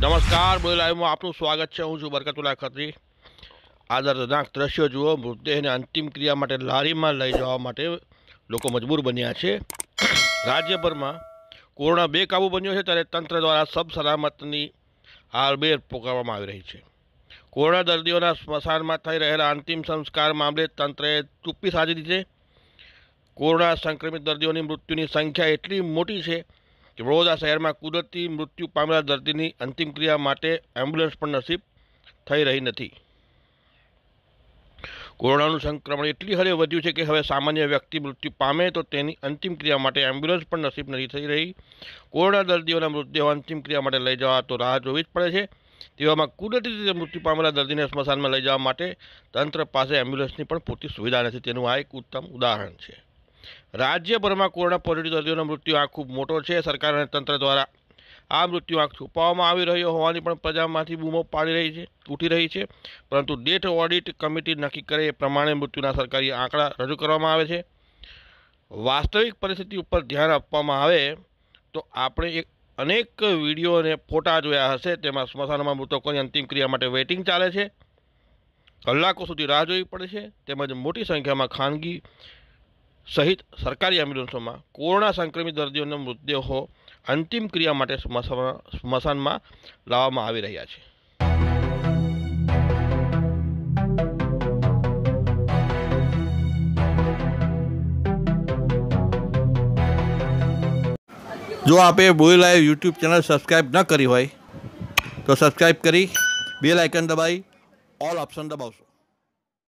નમસ્કાર બોલ લાઈવમાં આપનું સ્વાગત છે હું છું બરકતુલ્લા ખત્રી આ દર્દનાક દ્રશ્યો જુઓ મૃતદેહને અંતિમ ક્રિયા માટે લારીમાં લઈ જવા માટે લોકો મજબૂર બન્યા છે રાજ્યભરમાં કોરોના બેકાબૂ બન્યો છે ત્યારે તંત્ર દ્વારા સબ સલામતની હારબેર પોકારવામાં આવી રહી છે કોરોના દર્દીઓના સ્મશાનમાં થઈ રહેલા અંતિમ સંસ્કાર મામલે તંત્રએ ચૂપ્પી સાધી દીધી છે કોરોના સંક્રમિત દર્દીઓની મૃત્યુની સંખ્યા એટલી મોટી છે કે વડોદરા શહેરમાં કુદરતી મૃત્યુ પામેલા દર્દીની અંતિમ ક્રિયા માટે એમ્બ્યુલન્સ પણ નસીબ થઈ રહી નથી કોરોનાનું સંક્રમણ એટલી હદે વધ્યું છે કે હવે સામાન્ય વ્યક્તિ મૃત્યુ પામે તો તેની અંતિમ ક્રિયા માટે એમ્બ્યુલન્સ પણ નસીબ નથી થઈ રહી કોરોના દર્દીઓના મૃતદેહો અંતિમ ક્રિયા માટે લઈ જવા તો રાહ જોવી જ પડે છે તેવામાં કુદરતી રીતે મૃત્યુ પામેલા દર્દીને સ્મશાનમાં લઈ જવા માટે તંત્ર પાસે એમ્બ્યુલન્સની પણ પૂરતી સુવિધા નથી તેનું આ એક ઉત્તમ ઉદાહરણ છે રાજ્યભરમાં કોરોના પોઝિટિવ દર્દીઓનો મૃત્યુ આંક ખૂબ મોટો છે સરકાર અને તંત્ર દ્વારા આ મૃત્યુ આંક છુપાવવામાં આવી રહ્યો હોવાની પણ પ્રજામાંથી બૂમો પાડી રહી છે ઉઠી રહી છે પરંતુ ડેટ ઓડિટ કમિટી નક્કી કરે એ પ્રમાણે મૃત્યુના સરકારી આંકડા રજૂ કરવામાં આવે છે વાસ્તવિક પરિસ્થિતિ ઉપર ધ્યાન આપવામાં આવે તો આપણે એક અનેક વિડીયો અને ફોટા જોયા હશે તેમાં સ્મશાનમાં મૃતકોની અંતિમ ક્રિયા માટે વેઇટિંગ ચાલે છે કલાકો સુધી રાહ જોવી પડે છે તેમજ મોટી સંખ્યામાં ખાનગી સહિત સરકારી એમ્બ્યુલન્સોમાં કોરોના સંક્રમિત દર્દીઓના મૃતદેહો અંતિમ ક્રિયા માટે સ્મશાનમાં લાવવામાં આવી રહ્યા છે જો આપે બોઈ લાઈવ યુટ્યુબ ચેનલ સબસ્ક્રાઈબ ન કરી હોય તો સબસ્ક્રાઈબ કરી બે આઇકન દબાવી ઓલ ઓપ્શન દબાવશો